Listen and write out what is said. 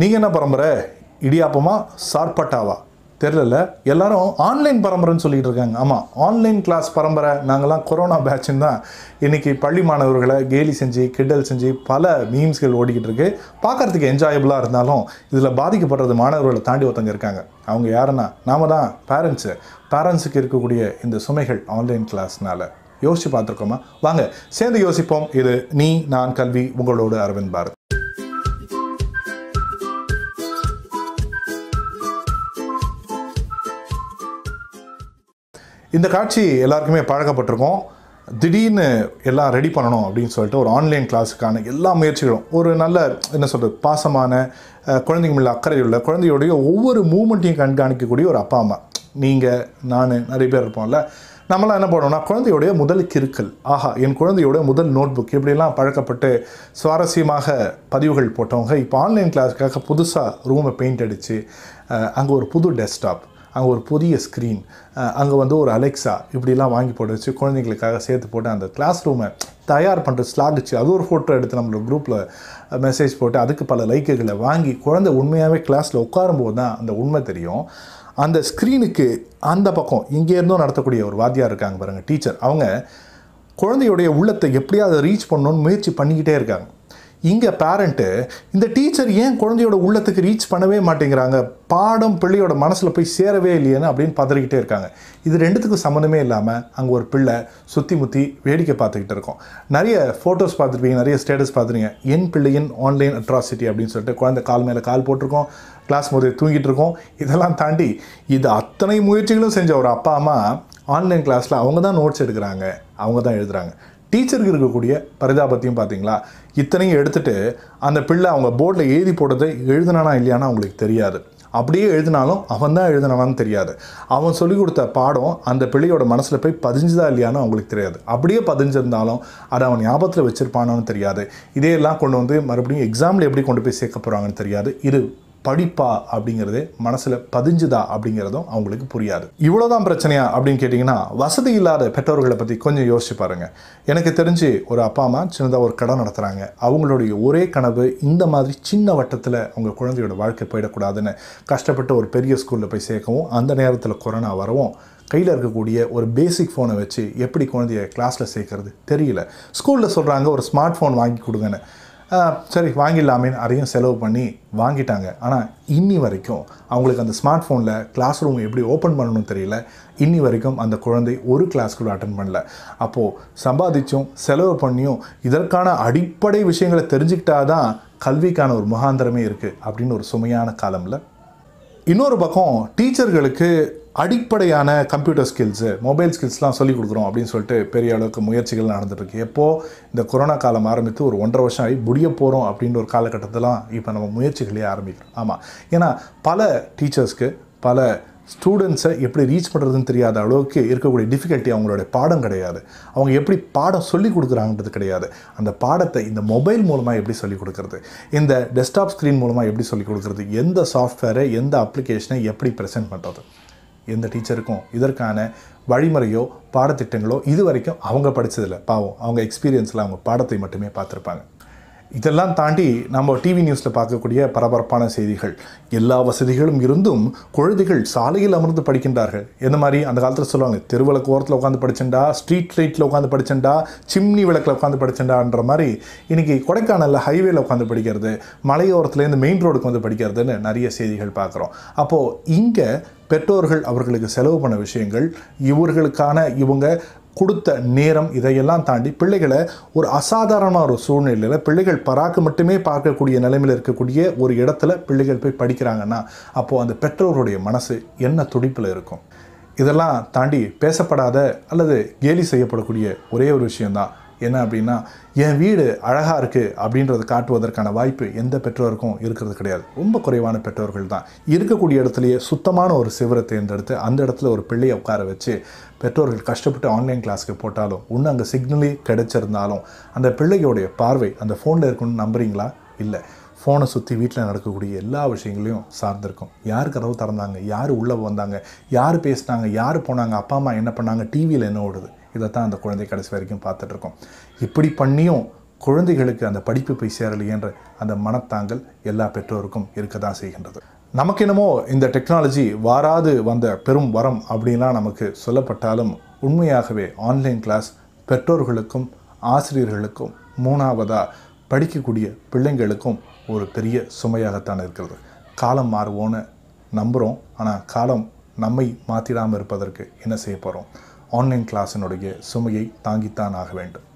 நீங்கள் என்ன பரம்பரை இடியாப்பமா சார்பட்டாவா தெரில எல்லாரும் ஆன்லைன் பரம்பரைன்னு சொல்லிகிட்டு இருக்காங்க ஆமாம் ஆன்லைன் கிளாஸ் பரம்பரை நாங்கள்லாம் கொரோனா பேட்சின் தான் இன்றைக்கி பள்ளி மாணவர்களை கேலி செஞ்சு கிண்டல் செஞ்சு பல மீம்ஸ்கள் ஓடிக்கிட்டு இருக்கு பார்க்கறதுக்கு என்ஜாயபுளாக இருந்தாலும் இதில் பாதிக்கப்படுறது மாணவர்களை தாண்டி ஒருத்தங்க இருக்காங்க அவங்க யாருன்னா நாம தான் பேரண்ட்ஸு பேரண்ட்ஸுக்கு இருக்கக்கூடிய இந்த சுமைகள் ஆன்லைன் கிளாஸ்னால் யோசித்து பார்த்துருக்கோமா வாங்க சேர்ந்து யோசிப்போம் இது நீ நான் கல்வி உங்களோட அரவிந்த் பாரத் இந்த காட்சி எல்லாருக்குமே பழக்கப்பட்டிருக்கோம் திடீர்னு எல்லாம் ரெடி பண்ணணும் அப்படின்னு சொல்லிட்டு ஒரு ஆன்லைன் கிளாஸுக்கான எல்லா முயற்சிகளும் ஒரு நல்ல என்ன சொல்கிறது பாசமான குழந்தைங்க மேலே அக்கறையுள்ள குழந்தையுடைய ஒவ்வொரு மூமெண்ட்டையும் கண்காணிக்கக்கூடிய ஒரு அப்பா அம்மா நீங்கள் நான் நிறைய பேர் இருப்போம்ல நம்மளாம் என்ன பண்ணோம்னா குழந்தையுடைய முதல் கிறுக்கல் ஆஹா என் குழந்தையோட முதல் நோட் புக் இப்படிலாம் பழக்கப்பட்டு சுவாரஸ்யமாக பதிவுகள் போட்டவங்க இப்போ ஆன்லைன் கிளாஸுக்காக புதுசாக ரூமை பெயிண்ட் அடித்து அங்கே ஒரு புது டெஸ்க்டாப் அங்கே ஒரு புதிய ஸ்க்ரீன் அங்கே வந்து ஒரு அலெக்ஸா இப்படிலாம் வாங்கி போட்டு வச்சு குழந்தைங்களுக்காக சேர்த்து போட்டு அந்த கிளாஸ் ரூமை தயார் பண்ணுற ஸ்லாகிச்சு அது ஒரு ஃபோட்டோ எடுத்து நம்மளோட குரூப்பில் மெசேஜ் போட்டு அதுக்கு பல லைக்குகளை வாங்கி குழந்தை உண்மையாகவே கிளாஸில் உட்காரும்போது தான் அந்த உண்மை தெரியும் அந்த ஸ்க்ரீனுக்கு அந்த பக்கம் இங்கேருந்தும் நடத்தக்கூடிய ஒரு வாத்தியார் இருக்காங்க பாருங்கள் டீச்சர் அவங்க குழந்தையுடைய உள்ளத்தை எப்படியாவது ரீச் பண்ணணும்னு முயற்சி பண்ணிக்கிட்டே இருக்காங்க இங்கே பேரண்ட்டு இந்த டீச்சர் ஏன் குழந்தையோட உள்ளத்துக்கு ரீச் பண்ணவே மாட்டேங்கிறாங்க பாடம் பிள்ளையோட மனசில் போய் சேரவே இல்லையேன்னு அப்படின்னு பதறிக்கிட்டே இருக்காங்க இது ரெண்டுத்துக்கும் சம்மந்தமே இல்லாமல் அங்கே ஒரு பிள்ளை சுற்றி முற்றி வேடிக்கை பார்த்துக்கிட்டு இருக்கோம் நிறைய ஃபோட்டோஸ் பார்த்துருப்பீங்க நிறைய ஸ்டேட்டஸ் பார்த்துருங்க என் பிள்ளையின் ஆன்லைன் அட்ராசிட்டி அப்படின்னு சொல்லிட்டு குழந்தை கால் மேலே கால் போட்டிருக்கோம் கிளாஸ் முறையை தூங்கிட்டு இருக்கோம் இதெல்லாம் தாண்டி இது அத்தனை முயற்சிகளும் செஞ்ச ஒரு அப்பா அம்மா ஆன்லைன் கிளாஸில் அவங்க தான் நோட்ஸ் எடுக்கிறாங்க அவங்க தான் எழுதுகிறாங்க டீச்சருக்கு இருக்கக்கூடிய பரிதாபத்தையும் பார்த்தீங்களா இத்தனையும் எடுத்துகிட்டு அந்த பிள்ளை அவங்க போர்டில் எழுதி போட்டதை எழுதினானா இல்லையானா அவங்களுக்கு தெரியாது அப்படியே எழுதினாலும் அவன் தான் எழுதினானான்னு தெரியாது அவன் சொல்லிக் கொடுத்த பாடம் அந்த பிள்ளையோட மனசில் போய் பதிஞ்சுதா இல்லையானு அவங்களுக்கு தெரியாது அப்படியே பதிஞ்சிருந்தாலும் அதை அவன் ஞாபகத்தில் வச்சுருப்பானான்னு தெரியாது இதையெல்லாம் கொண்டு வந்து மறுபடியும் எக்ஸாமில் எப்படி கொண்டு போய் சேர்க்க போகிறாங்கன்னு தெரியாது இது படிப்பா அப்படிங்கிறது மனசில் பதிஞ்சுதா அப்படிங்கிறதும் அவங்களுக்கு புரியாது இவ்வளோதான் பிரச்சனையா அப்படின்னு கேட்டிங்கன்னா வசதி இல்லாத பெற்றோர்களை பற்றி கொஞ்சம் யோசிச்சு பாருங்கள் எனக்கு தெரிஞ்சு ஒரு அப்பா அம்மா சின்னதாக ஒரு கடை நடத்துகிறாங்க அவங்களுடைய ஒரே கனவு இந்த மாதிரி சின்ன வட்டத்தில் அவங்க குழந்தையோட வாழ்க்கை போயிடக்கூடாதுன்னு கஷ்டப்பட்டு ஒரு பெரிய ஸ்கூலில் போய் சேர்க்கவும் அந்த நேரத்தில் கொரோனா வரவும் கையில் இருக்கக்கூடிய ஒரு பேசிக் ஃபோனை வச்சு எப்படி குழந்தைய கிளாஸில் சேர்க்கறது தெரியல ஸ்கூலில் சொல்கிறாங்க ஒரு ஸ்மார்ட் ஃபோன் வாங்கி கொடுங்கன்னு சரி வாங்கிடலாமேன்னு அதையும் செலவு பண்ணி வாங்கிட்டாங்க ஆனால் இன்னி வரைக்கும் அவங்களுக்கு அந்த ஸ்மார்ட் ஃபோனில் கிளாஸ் ரூம் எப்படி ஓப்பன் பண்ணணும்னு தெரியல இன்னி வரைக்கும் அந்த குழந்தை ஒரு கிளாஸ் கூட அட்டன் பண்ணல அப்போது சம்பாதிச்சும் செலவு பண்ணியும் இதற்கான அடிப்படை விஷயங்களை தெரிஞ்சுக்கிட்டாதான் கல்விக்கான ஒரு முகாந்திரமே இருக்குது அப்படின்னு ஒரு சுமையான காலமில் இன்னொரு பக்கம் டீச்சர்களுக்கு அடிப்படையான கம்ப்யூட்டர் ஸ்கில்ஸு மொபைல் ஸ்கில்ஸ்லாம் சொல்லிக் கொடுக்குறோம் அப்படின்னு சொல்லிட்டு பெரிய அளவுக்கு முயற்சிகள் நடந்துட்டுருக்கு எப்போது இந்த கொரோனா காலம் ஆரம்பித்து ஒரு ஒன்றரை வருஷம் ஆகி முடிய போகிறோம் அப்படின்ற ஒரு காலகட்டத்தில் இப்போ நம்ம முயற்சிகளே ஆரம்பிக்கிறோம் ஆமாம் ஏன்னா பல டீச்சர்ஸ்க்கு பல ஸ்டூடெண்ட்ஸை எப்படி ரீச் பண்ணுறதுன்னு தெரியாத அளவுக்கு இருக்கக்கூடிய டிஃபிகல்ட்டி அவங்களோட பாடம் கிடையாது அவங்க எப்படி பாடம் சொல்லிக் கொடுக்குறாங்கன்றது கிடையாது அந்த பாடத்தை இந்த மொபைல் மூலமாக எப்படி சொல்லிக் கொடுக்குறது இந்த டெஸ்க்டாப் ஸ்க்ரீன் மூலமாக எப்படி சொல்லிக் கொடுக்குறது எந்த சாஃப்ட்வேரை எந்த அப்ளிகேஷனை எப்படி ப்ரெசென்ட் பண்ணுறது எந்த டீச்சருக்கும் இதற்கான வழிமுறையோ பாடத்திட்டங்களோ இது வரைக்கும் அவங்க படித்ததில்லை பாவம் அவங்க எக்ஸ்பீரியன்ஸில் அவங்க பாடத்தை மட்டுமே பார்த்துருப்பாங்க இதெல்லாம் தாண்டி நம்ம டிவி நியூஸில் பார்க்கக்கூடிய பரபரப்பான செய்திகள் எல்லா வசதிகளும் இருந்தும் குழந்தைகள் சாலையில் அமர்ந்து படிக்கின்றார்கள் என்ன மாதிரி அந்த காலத்தில் சொல்லுவாங்க தெருவிளக்கு ஓரத்தில் உட்காந்து படிச்சண்டா ஸ்ட்ரீட் லைட்டில் உட்காந்து படிச்சண்டா சிம்னி விளக்கில் உட்காந்து படிச்சண்டான்ற மாதிரி இன்றைக்கி கொடைக்கானலில் ஹைவேல உட்காந்து படிக்கிறது மலையோரத்துலேருந்து மெயின் ரோடுக்கு வந்து படிக்கிறதுன்னு நிறைய செய்திகள் பார்க்குறோம் அப்போது இங்கே பெற்றோர்கள் அவர்களுக்கு செலவு பண்ண விஷயங்கள் இவர்களுக்கான இவங்க கொடுத்த நேரம் இதையெல்லாம் தாண்டி பிள்ளைகளை ஒரு அசாதாரண ஒரு சூழ்நிலையில் பிள்ளைகள் பராக்கு மட்டுமே பார்க்கக்கூடிய நிலைமையில் இருக்கக்கூடிய ஒரு இடத்துல பிள்ளைகள் போய் படிக்கிறாங்கன்னா அப்போது அந்த பெற்றோருடைய மனசு என்ன துடிப்பில் இருக்கும் இதெல்லாம் தாண்டி பேசப்படாத அல்லது கேலி செய்யப்படக்கூடிய ஒரே ஒரு விஷயந்தான் என்ன அப்படின்னா என் வீடு அழகாக இருக்குது அப்படின்றத காட்டுவதற்கான வாய்ப்பு எந்த பெற்றோருக்கும் இருக்கிறது கிடையாது ரொம்ப குறைவான பெற்றோர்கள் தான் இருக்கக்கூடிய இடத்துலையே சுத்தமான ஒரு சிவரை தேர்ந்தெடுத்து அந்த இடத்துல ஒரு பிள்ளையை உட்கார வச்சு பெற்றோர்கள் கஷ்டப்பட்டு ஆன்லைன் கிளாஸ்க்கு போட்டாலும் இன்னும் அங்கே சிக்னலே கிடச்சிருந்தாலும் அந்த பிள்ளையோடைய பார்வை அந்த ஃபோனில் இருக்கணும்னு நம்புறீங்களா இல்லை ஃபோனை சுற்றி வீட்டில் நடக்கக்கூடிய எல்லா விஷயங்களையும் சார்ந்திருக்கும் யார் கதவு திறந்தாங்க யார் உள்ளே வந்தாங்க யார் பேசினாங்க யார் போனாங்க அப்பா அம்மா என்ன பண்ணாங்க டிவியில் என்ன ஓடுது இதை தான் அந்த குழந்தை கடைசி வரைக்கும் பார்த்துட்ருக்கோம் இப்படி பண்ணியும் குழந்தைகளுக்கு அந்த படிப்பு போய் சேரலையென்ற அந்த மனத்தாங்கல் எல்லா பெற்றோருக்கும் இருக்க தான் செய்கின்றது நமக்கு என்னமோ இந்த டெக்னாலஜி வாராது வந்த பெரும் வரம் அப்படின்லாம் நமக்கு சொல்லப்பட்டாலும் உண்மையாகவே ஆன்லைன் கிளாஸ் பெற்றோர்களுக்கும் ஆசிரியர்களுக்கும் மூணாவதாக படிக்கக்கூடிய பிள்ளைங்களுக்கும் ஒரு பெரிய சுமையாகத்தான் இருக்கிறது காலம் மாறுவோன்னு நம்புகிறோம் ஆனால் காலம் நம்மை மாற்றிடாமல் இருப்பதற்கு என்ன செய்ய போகிறோம் ஆன்லைன் கிளாஸினுடைய சுமையை தாங்கித்தான் ஆக வேண்டும்